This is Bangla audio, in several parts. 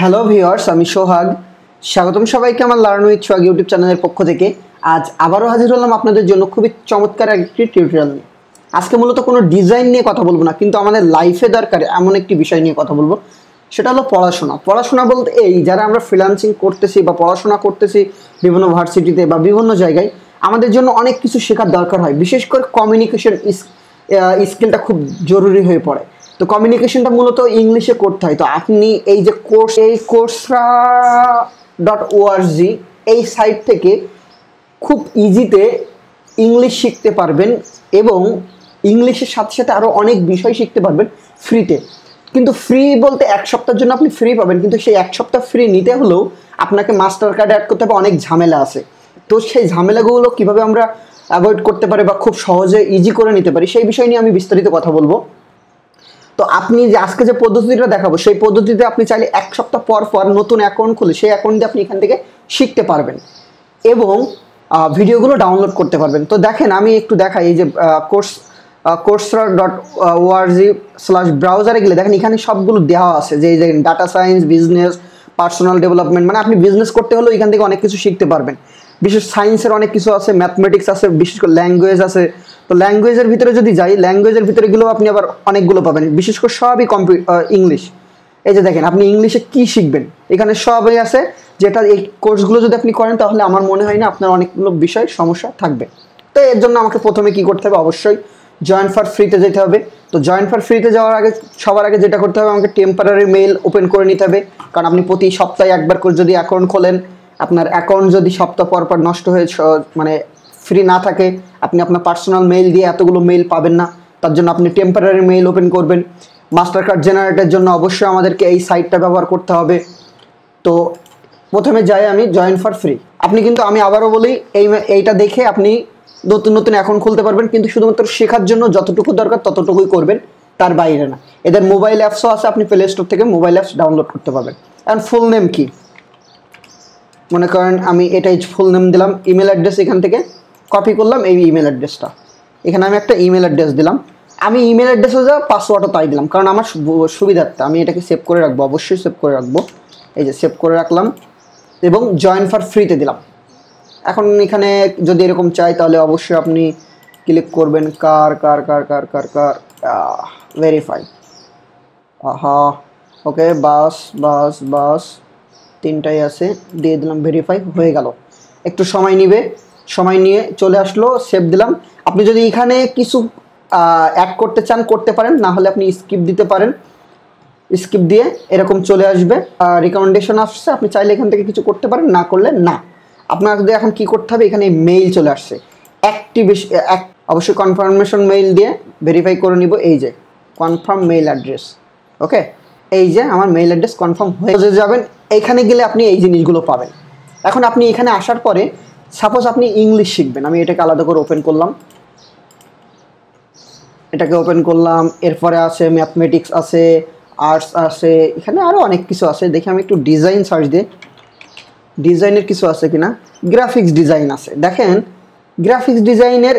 হ্যালো ভিওর্স আমি সোহাগ স্বাগতম সবাইকে আমার লার্ন উইথ সোহাগ ইউটিউব চ্যানেলের পক্ষ থেকে আজ আবারও হাজির হলাম আপনাদের জন্য খুবই চমৎকার একটি টিউটোরিয়াল নিয়ে আজকে মূলত কোনো ডিজাইন নিয়ে কথা বলবো না কিন্তু আমাদের লাইফে দরকার এমন একটি বিষয় নিয়ে কথা বলবো সেটা হলো পড়াশোনা পড়াশোনা বলতে এই যারা আমরা ফ্রিলান্সিং করতেছি বা পড়াশোনা করতেছি বিভিন্ন ভার্সিটিতে বা বিভিন্ন জায়গায় আমাদের জন্য অনেক কিছু শেখার দরকার হয় বিশেষ করে কমিউনিকেশন স্কিলটা খুব জরুরি হয়ে পড়ে তো কমিউনিকেশনটা মূলত ইংলিশে করতে হয় তো আপনি এই যে কোর্স এই কোর্সরা ডট ওআরজি এই সাইট থেকে খুব ইজিতে ইংলিশ শিখতে পারবেন এবং ইংলিশের সাথে সাথে আরও অনেক বিষয় শিখতে পারবেন ফ্রিতে কিন্তু ফ্রি বলতে এক সপ্তাহের জন্য আপনি ফ্রি পাবেন কিন্তু সেই এক সপ্তাহ ফ্রি নিতে হলেও আপনাকে মাস্টার কার্ড অ্যাড করতে হবে অনেক ঝামেলা আছে তো সেই ঝামেলাগুলো কীভাবে আমরা অ্যাভয়েড করতে পারি বা খুব সহজে ইজি করে নিতে পারি সেই বিষয় নিয়ে আমি বিস্তারিত কথা বলবো তো আপনি যে আজকে যে পদ্ধতিটা দেখাবো সেই পদ্ধতিতে আপনি চাইলে এক সপ্তাহ পর পর নতুন অ্যাকাউন্ট খুলে সেই অ্যাকাউন্ট দিয়ে আপনি এখান থেকে শিখতে পারবেন এবং ভিডিওগুলো ডাউনলোড করতে পারবেন তো দেখেন আমি একটু দেখাই এই যে course Coursera dot org slash ব্রাউজারে গেলে দেখেন এখানে সবগুলো দেওয়া আছে যে এই যে data science business personal development মানে আপনি বিজনেস করতে হলেও এখান থেকে অনেক কিছু শিখতে পারবেন বিশেষ সায়েন্সের অনেক কিছু আছে ম্যাথমেটিক্স আছে বিশেষ করে ল্যাঙ্গুয়েজ আছে তো ল্যাঙ্গুয়েজের ভিতরে যদি যাই ল্যাঙ্গুয়েজের ভিতরে গেলেও আপনি আবার অনেকগুলো পাবেন বিশেষ করে সবই কম্পিউ ইংলিশ এই যে দেখেন আপনি ইংলিশে কি শিখবেন এখানে সবই আছে যেটা এই কোর্সগুলো যদি আপনি করেন তাহলে আমার মনে হয় না আপনার অনেকগুলো বিষয় সমস্যা থাকবে তো এর জন্য আমাকে প্রথমে কি করতে হবে অবশ্যই জয়েন্ট ফর ফ্রিতে যেতে হবে তো জয়েন্ট ফর ফ্রিতে যাওয়ার আগে সবার আগে যেটা করতে হবে আমাকে টেম্পারারি মেল ওপেন করে নিতে হবে কারণ আপনি প্রতি সপ্তাহে একবার করে যদি অ্যাকাউন্ট খোলেন আপনার অ্যাকাউন্ট যদি সপ্তাহ পর পর নষ্ট হয়ে মানে ফ্রি না থাকে আপনি আপনার পার্সোনাল মেইল দিয়ে এতগুলো মেইল পাবেন না তার জন্য আপনি টেম্পোরারি মেইল ওপেন করবেন মাস্টার কার্ড জেনারেটের জন্য অবশ্যই আমাদেরকে এই সাইটটা ব্যবহার করতে হবে তো প্রথমে যাই আমি জয়েন ফর ফ্রি আপনি কিন্তু আমি আবারও বলি এই এইটা দেখে আপনি নতুন নতুন এখন খুলতে পারবেন কিন্তু শুধুমাত্র শেখার জন্য যতটুকু দরকার ততটুকুই করবেন তার বাইরে না এদের মোবাইল অ্যাপসও আছে আপনি প্লে স্টোর থেকে মোবাইল অ্যাপস ডাউনলোড করতে পারবেন অ্যান্ড ফুল নেম কি মনে করেন আমি এটাই ফুল নেম দিলাম ইমেল অ্যাড্রেস এখান থেকে কপি করলাম এই ইমেল অ্যাড্রেসটা এখানে আমি একটা ইমেল অ্যাড্রেস দিলাম আমি ইমেল অ্যাড্রেসে যা পাসওয়ার্ডও তাই দিলাম কারণ আমার সুবিধার্থে আমি এটাকে সেভ করে রাখবো অবশ্যই সেভ করে রাখবো এই যে সেভ করে রাখলাম এবং জয়েন ফর ফ্রিতে দিলাম এখন এখানে যদি এরকম চাই তাহলে অবশ্যই আপনি ক্লিক করবেন কার কার কার কার কার কার ভেরিফাই আহা ওকে বাস বাস বাস তিনটাই আছে দিয়ে দিলাম ভেরিফাই হয়ে গেল একটু সময় নিবে সময় নিয়ে চলে আসলো সেভ দিলাম আপনি যদি এখানে কিছু অ্যাড করতে চান করতে পারেন না হলে আপনি স্কিপ দিতে পারেন স্কিপ দিয়ে এরকম চলে আসবে রিকমেন্ডেশন আসছে আপনি চাইলে এখান থেকে কিছু করতে পারেন না করলে না যদি এখন কি করতে হবে এখানে মেইল চলে আসছে অ্যাক্টিভেশন অবশ্যই কনফার্মেশন মেইল দিয়ে ভেরিফাই করে নিব এই যে কনফার্ম মেইল অ্যাড্রেস ওকে এই যে আমার মেইল অ্যাড্রেস কনফার্ম হয়ে যাবেন এখানে গেলে আপনি এই জিনিসগুলো পাবেন এখন আপনি এখানে আসার পরে সাপোজ আপনি ইংলিশ শিখবেন আমি এটাকে আলাদা করে ওপেন করলাম এটাকে ওপেন করলাম এরপরে আছে ম্যাথমেটিক্স আছে আর্টস আছে এখানে আরও অনেক কিছু আছে দেখি আমি একটু ডিজাইন সার্চ দিই ডিজাইনের কিছু আছে কিনা গ্রাফিক্স ডিজাইন আছে দেখেন গ্রাফিক্স ডিজাইনের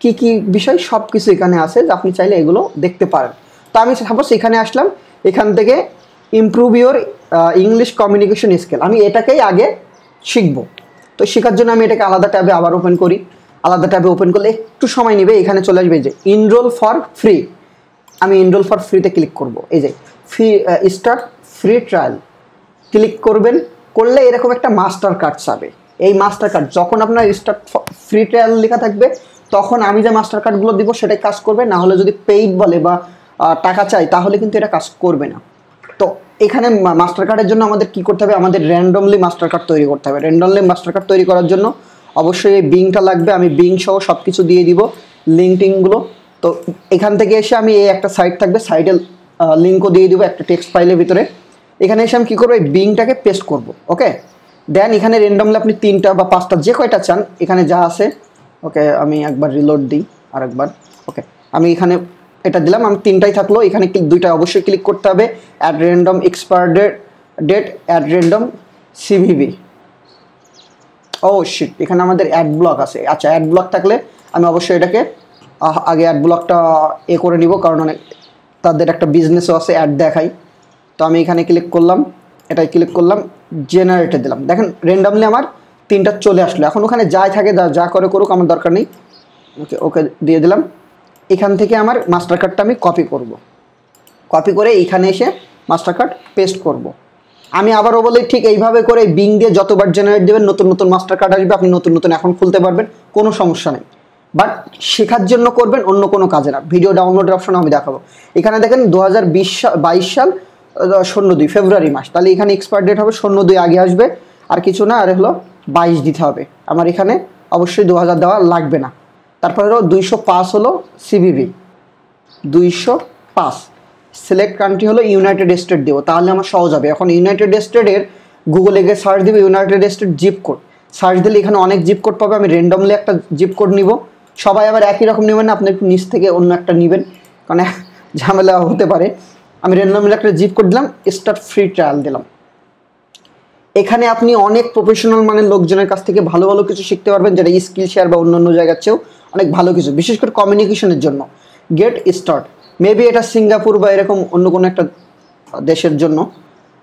কি কি বিষয় সব কিছু এখানে আছে যে আপনি চাইলে এগুলো দেখতে পারেন তো আমি সাপোজ এখানে আসলাম এখান থেকে improve your English communication skill আমি এটাকেই আগে শিখবো তো শেখার জন্য আমি এটাকে আলাদা ট্যাবে আবার ওপেন করি আলাদা ট্যাবে ওপেন করলে একটু সময় নেবে এখানে চলে আসবে যে ইনরোল ফর ফ্রি আমি ইনরোল ফর ফ্রিতে ক্লিক করব এই যে free start free trial click করবেন করলে এরকম একটা মাস্টার কার্ড চাবে এই মাস্টার কার্ড যখন আপনার স্টার্ট ফ্রি ট্রায়াল লেখা থাকবে তখন আমি যে মাস্টার কার্ডগুলো দিব সেটাই কাজ করবে না হলে যদি পেইড বলে বা টাকা চাই তাহলে কিন্তু এটা কাজ করবে না এখানে মাস্টার কার্ডের জন্য আমাদের কি করতে হবে আমাদের র্যান্ডমলি মাস্টার কার্ড তৈরি করতে হবে র্যান্ডমলি মাস্টার কার্ড তৈরি করার জন্য অবশ্যই এই বিংটা লাগবে আমি বিং সহ সব কিছু দিয়ে দিব লিঙ্ক টিংগুলো তো এখান থেকে এসে আমি এই একটা সাইট থাকবে সাইডে লিঙ্কও দিয়ে দিব একটা টেক্সট ফাইলের ভিতরে এখানে এসে আমি কী করবো এই বিংটাকে পেস্ট করব ওকে দেন এখানে র্যান্ডমলি আপনি তিনটা বা পাঁচটা যে কয়টা চান এখানে যা আছে ওকে আমি একবার রিলোড দিই আর একবার ওকে আমি এখানে এটা দিলাম আমি তিনটাই থাকলো এখানে দুইটা অবশ্যই ক্লিক করতে হবে at random expire date date at random CVV ও শিট এখানে আমাদের অ্যাড ব্লক আছে আচ্ছা অ্যাড ব্লক থাকলে আমি অবশ্যই এটাকে আগে অ্যাড ব্লকটা এ করে নিব কারণ অনেক তাদের একটা বিজনেসও আছে অ্যাড দেখাই তো আমি এখানে ক্লিক করলাম এটাই ক্লিক করলাম জেনারেটে দিলাম দেখেন র্যান্ডামলি আমার তিনটা চলে আসলো এখন ওখানে যাই থাকে যা করে করুক আমার দরকার নেই ওকে ওকে দিয়ে দিলাম এখান থেকে আমার মাস্টার কার্ডটা আমি কপি করব। কপি করে এখানে এসে মাস্টার কার্ড পেস্ট করব। আমি আবারও বলি ঠিক এইভাবে করে বিং দিয়ে যতবার জেনারেট দেবেন নতুন নতুন মাস্টার কার্ড আসবে আপনি নতুন নতুন এখন খুলতে পারবেন কোনো সমস্যা নেই বাট শেখার জন্য করবেন অন্য কোনো কাজে না ভিডিও ডাউনলোড অপশন আমি দেখাবো এখানে দেখেন দু হাজার সাল শূন্য দুই ফেব্রুয়ারি মাস তাহলে এখানে এক্সপায়ার ডেট হবে শূন্য দুই আগে আসবে আর কিছু না আর হলো বাইশ দিতে হবে আমার এখানে অবশ্যই দু দেওয়া লাগবে না তারপর হলো দুইশো পাঁচ হলো সিবিবি দুইশো পাঁচ সিলেক্ট কান্ট্রি হলো ইউনাইটেড স্টেট দেবো তাহলে আমার সহজ হবে এখন ইউনাইটেড স্টেটের গুগলে গিয়ে সার্চ দিবে United State zip code search দিলে এখানে অনেক জিপ কোড পাবে আমি র্যান্ডমলি একটা জিপ কোড নিব সবাই আবার একই রকম নেবেন না আপনি একটু নিচ থেকে অন্য একটা নেবেন কারণ ঝামেলা হতে পারে আমি র্যান্ডমলি একটা জিপ কোড দিলাম স্টার্ট ফ্রি ট্রায়াল দিলাম এখানে আপনি অনেক প্রফেশনাল মানের লোকজনের কাছ থেকে ভালো ভালো কিছু শিখতে পারবেন যেটা স্কিল শেয়ার বা অন্য অন্য জায়গার চেয়েও অনেক ভালো কিছু বিশেষ করে কমিউনিকেশনের জন্য গেট স্টার্ট মেবি এটা সিঙ্গাপুর বা এরকম অন্য কোনো একটা দেশের জন্য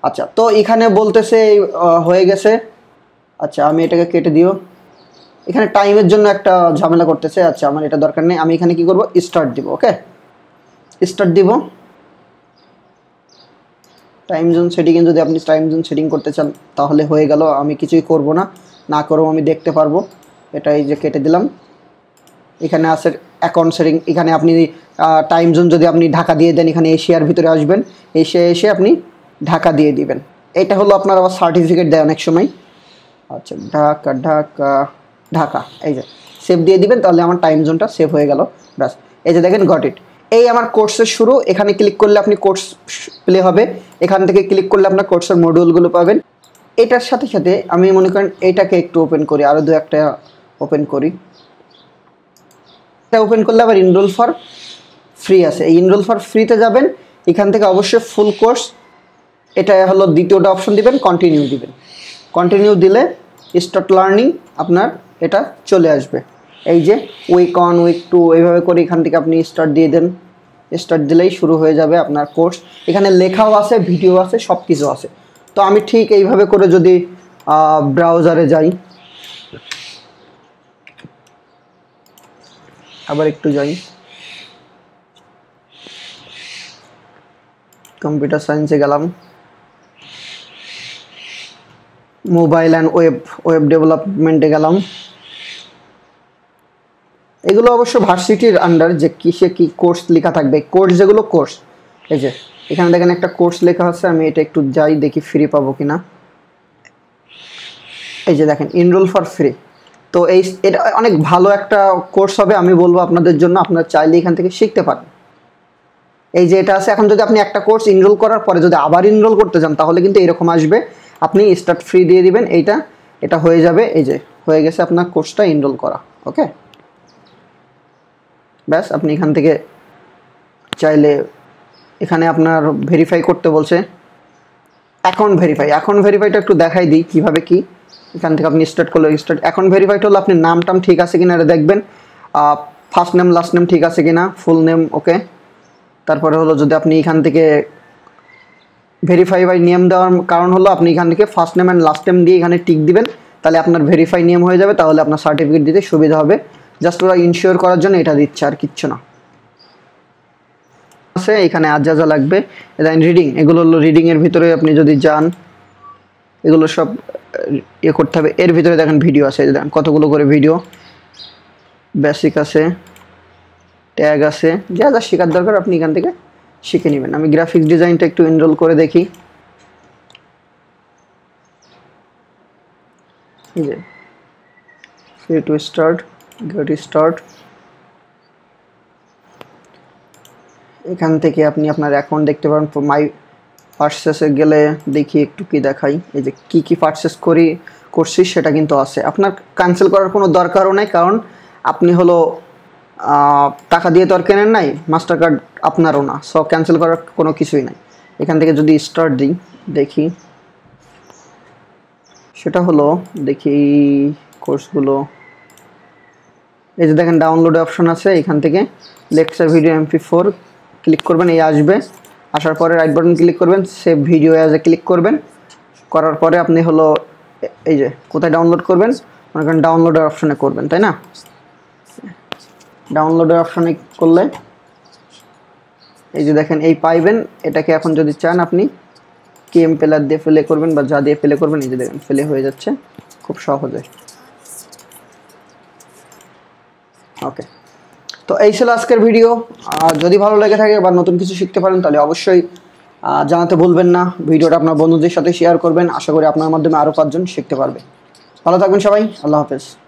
আচ্ছা তো এখানে বলতেছে হয়ে গেছে আচ্ছা আমি এটাকে কেটে দিও এখানে টাইমের জন্য একটা ঝামেলা করতেছে আচ্ছা আমার এটা দরকার নেই আমি এখানে কি করব স্টার্ট দিব ওকে স্টার্ট দিব টাইম জোন সেটিংয়ে যদি আপনি টাইম জোন সেটিং করতে চান তাহলে হয়ে গেল আমি কিছুই করব না না করেও আমি দেখতে পারবো এটাই যে কেটে দিলাম এখানে আছে অ্যাকাউন্ট সেটিং এখানে আপনি টাইম জোন যদি আপনি ঢাকা দিয়ে দেন এখানে এশিয়ার ভিতরে আসবেন এশিয়া এসে আপনি ঢাকা দিয়ে দিবেন এটা হলো আপনার আবার সার্টিফিকেট দেয় অনেক সময় আচ্ছা ঢাকা ঢাকা ঢাকা এই যে সেভ দিয়ে দিবেন তাহলে আমার টাইম জোনটা সেভ হয়ে গেল ব্যাস এই যে দেখেন গট ইট এই আমার কোর্সের শুরু এখানে ক্লিক করলে আপনি কোর্স প্লে হবে এখান থেকে ক্লিক করলে আপনার কোর্সের মডিউলগুলো পাবেন এটার সাথে সাথে আমি মনে করেন এটাকে একটু ওপেন করি আরও দু একটা ওপেন করি একটা ওপেন করলে আবার ইনরোল ফর ফ্রি আছে এই ইনরোল ফর ফ্রিতে যাবেন এখান থেকে অবশ্যই ফুল কোর্স এটা হলো দ্বিতীয়টা অপশন দিবেন কন্টিনিউ দিবেন কন্টিনিউ দিলে স্টার্ট লার্নিং আপনার এটা চলে আসবে এই যে উইক অন উইক টু এইভাবে করে এখান থেকে আপনি স্টার্ট দিয়ে দেন স্টার্ট দিলেই শুরু হয়ে যাবে আপনার কোর্স এখানে লেখাও আছে ভিডিও আছে সব কিছু আছে তো আমি ঠিক এইভাবে করে যদি ব্রাউজারে যাই আবার একটু যাই কম্পিউটার সায়েন্সে গেলাম মোবাইল অ্যান্ড ওয়েব ওয়েব ডেভেলপমেন্টে গেলাম এগুলো অবশ্য ভার্সিটির আন্ডার যে কিসে কি কোর্স লেখা থাকবে কোর্স যেগুলো কোর্স এই যে এখানে দেখেন একটা কোর্স লেখা আছে আমি এটা একটু যাই দেখি ফ্রি পাবো কিনা এই যে দেখেন এনরোল ফর ফ্রি তো এই এটা অনেক ভালো একটা কোর্স হবে আমি বলবো আপনাদের জন্য আপনারা চাইলে এখান থেকে শিখতে পারেন এই যে এটা আছে এখন যদি আপনি একটা কোর্স ইনরোল করার পরে যদি আবার ইনরোল করতে চান তাহলে কিন্তু এরকম আসবে আপনি স্টার্ট ফ্রি দিয়ে দিবেন এইটা এটা হয়ে যাবে এই যে হয়ে গেছে আপনার কোর্সটা ইনরোল করা ওকে ব্যাস আপনি এখান থেকে চাইলে এখানে আপনার ভেরিফাই করতে বলছে অ্যাকাউন্ট ভেরিফাই অ্যাকাউন্ট ভেরিফাইটা একটু দেখাই দিই কীভাবে কী এখান থেকে আপনি স্টার্ট করলে স্টার্ট এখন ভেরিফাইড হলো আপনি নাম টাম ঠিক আছে কিনা এটা দেখবেন ফার্স্ট নেম লাস্ট নেম ঠিক আছে কিনা ফুল নেম ওকে তারপরে হলো যদি আপনি এখান থেকে ভেরিফাই বাই নিয়ম দেওয়ার কারণ হলো আপনি এখান থেকে first name and last name দিয়ে এখানে টিক দিবেন তাহলে আপনার ভেরিফাই নিয়ম হয়ে যাবে তাহলে আপনার সার্টিফিকেট দিতে সুবিধা হবে জাস্ট ওরা ইনশিওর করার জন্য এটা দিচ্ছে আর কিচ্ছু না আছে এখানে আর যা যা লাগবে দেন রিডিং এগুলো হলো রিডিংয়ের ভিতরে আপনি যদি যান এগুলো সব ইয়ে করতে হবে এর ভিতরে দেখেন ভিডিও আছে দেখেন কতগুলো করে ভিডিও বেসিক আছে ট্যাগ আছে যা যা শেখার দরকার আপনি এখান থেকে শিখে নেবেন আমি গ্রাফিক্স ডিজাইনটা একটু এনরোল করে দেখি যে free to start get start এখান থেকে আপনি আপনার অ্যাকাউন্ট দেখতে পারেন মাই পার্সেসে গেলে দেখি একটু কি দেখাই এই যে কি কি পার্সেস করি করছি সেটা কিন্তু আছে আপনার ক্যান্সেল করার কোনো দরকারও নাই কারণ আপনি হলো টাকা দিয়ে তো আর কেনেন নাই মাস্টার কার্ড আপনারও না সব ক্যান্সেল করার কোনো কিছুই নাই এখান থেকে যদি স্টার্ট দিই দেখি সেটা হলো দেখি কোর্সগুলো এই যে দেখেন ডাউনলোড অপশন আছে এখান থেকে lecture video MP four click করবেন এই আসবে আসার পরে রাইট বাটন ক্লিক করবেন সেভ ভিডিও অ্যাজে ক্লিক করবেন করার পরে আপনি হলো এই যে কোথায় ডাউনলোড করবেন মনে করেন ডাউনলোডের অপশানে করবেন তাই না ডাউনলোডের অপশানে করলে এই যে দেখেন এই পাইবেন এটাকে এখন যদি চান আপনি কেম পেলার দিয়ে ফেলে করবেন বা যা দিয়ে ফেলে করবেন এই যে দেখেন ফেলে হয়ে যাচ্ছে খুব সহজে ওকে তো এই ছিল আজকের ভিডিও আর যদি ভালো লেগে থাকে বা নতুন কিছু শিখতে পারেন তাহলে অবশ্যই জানাতে ভুলবেন না ভিডিওটা আপনার বন্ধুদের সাথে শেয়ার করবেন আশা করি আপনার মাধ্যমে আরও পাঁচজন শিখতে পারবে ভালো থাকবেন সবাই আল্লাহ হাফেজ